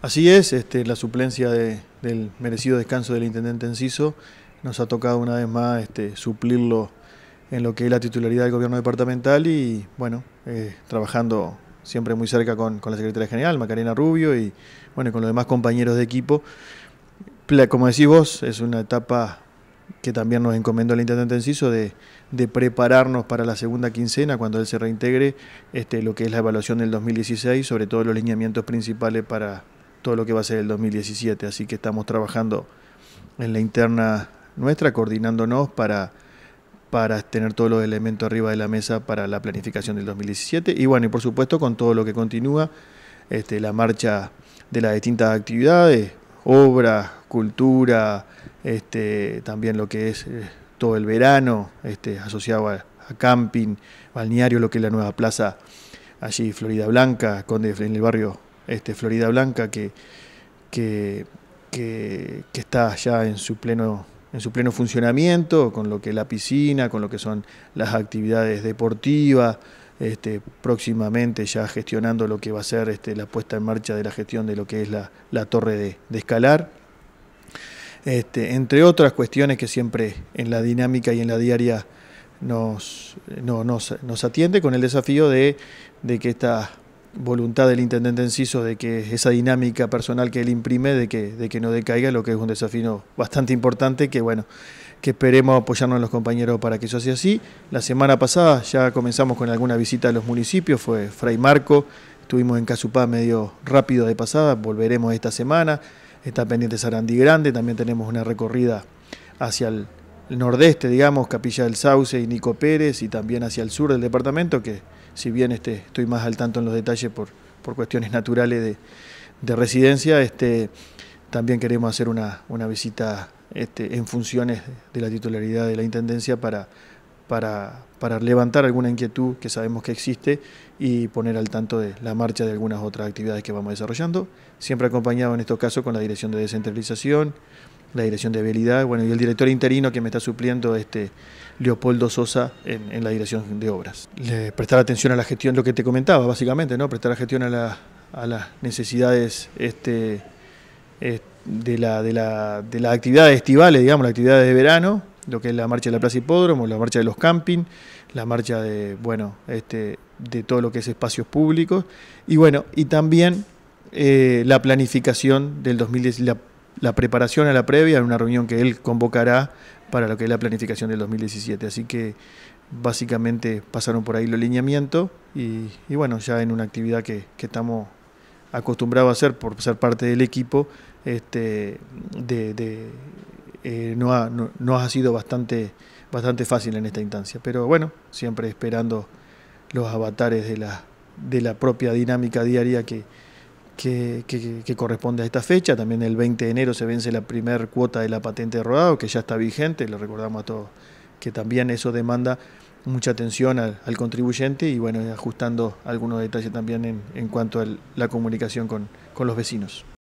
Así es, este, la suplencia del merecido descanso del intendente Enciso nos ha tocado una vez más este, suplirlo en lo que es la titularidad del gobierno departamental y bueno, eh, trabajando siempre muy cerca con, la secretaria general, Macarena Rubio, y bueno, con los demás compañeros de equipo. Como decís vos, es una etapa que también nos encomendó el intendente Enciso de, prepararnos para la segunda quincena, cuando él se reintegre, este, lo que es la evaluación del 2016, sobre todo los lineamientos principales para, todo lo que va a ser el 2017. Así que estamos trabajando en la interna nuestra, coordinándonos para, para tener todos los elementos arriba de la mesa para la planificación del 2017. Y bueno, y por supuesto con todo lo que continúa, este, la marcha de las distintas actividades, obras, cultura, este, también lo que es eh, todo el verano, este, asociado a, camping, balneario, lo que es la nueva plaza allí, Florida Blanca, Conde, en el barrio este, Florida Blanca, que, que, está ya en su pleno en su pleno funcionamiento, con lo que es la piscina, con lo que son las actividades deportivas, este, próximamente ya gestionando lo que va a ser este, la puesta en marcha de la gestión de lo que es la, torre de, escalar, este, entre otras cuestiones que siempre en la dinámica y en la diaria nos, nos, atiende con el desafío de, de que estas voluntad del intendente Enciso de que esa dinámica personal que él imprime, de que, de que no decaiga, lo que es un desafío bastante importante, que bueno, que esperemos apoyarnos a los compañeros para que eso sea así. La semana pasada ya comenzamos con alguna visita a los municipios, fue Fray Marco, estuvimos en Casupá medio rápido de pasada, volveremos esta semana, está pendiente Sarandí Grande, también tenemos una recorrida hacia el nordeste, digamos, Capilla del Sauce y Nico Pérez, y también hacia el sur del departamento, que si bien este, estoy más al tanto en los detalles por, por cuestiones naturales de, residencia, este, también queremos hacer una, visita este, en funciones de la titularidad de la Intendencia para, para, para, levantar alguna inquietud que sabemos que existe y poner al tanto de la marcha de algunas otras actividades que vamos desarrollando, siempre acompañado en estos casos con la Dirección de Descentralización, la dirección de Habilidad, bueno, y el director interino que me está supliendo, este, Leopoldo Sosa, en, la dirección de obras. prestar atención a la gestión, lo que te comentaba, básicamente, ¿no? Prestar atención a, a las necesidades este, eh, de, la, de, las actividades estivales, digamos, las actividades de verano, lo que es la marcha de la Plaza Hipódromo, la marcha de los camping, la marcha de, bueno, este, de todo lo que es espacios públicos, y bueno, y también eh, la planificación del 2010, la preparación a la previa en una reunión que él convocará para lo que es la planificación del 2017. Así que básicamente pasaron por ahí los lineamientos y, bueno, ya en una actividad que, estamos acostumbrados a hacer por ser parte del equipo, este, de, eh, no, ha, ha, sido bastante, bastante fácil en esta instancia. Pero bueno, siempre esperando los avatares de la, de la propia dinámica diaria que, que, corresponde a esta fecha. También el 20 de enero se vence la primer cuota de la patente de rodado, que ya está vigente, le recordamos a todos que también eso demanda mucha atención al, contribuyente y bueno, ajustando algunos detalles también en, en cuanto a la comunicación con los vecinos.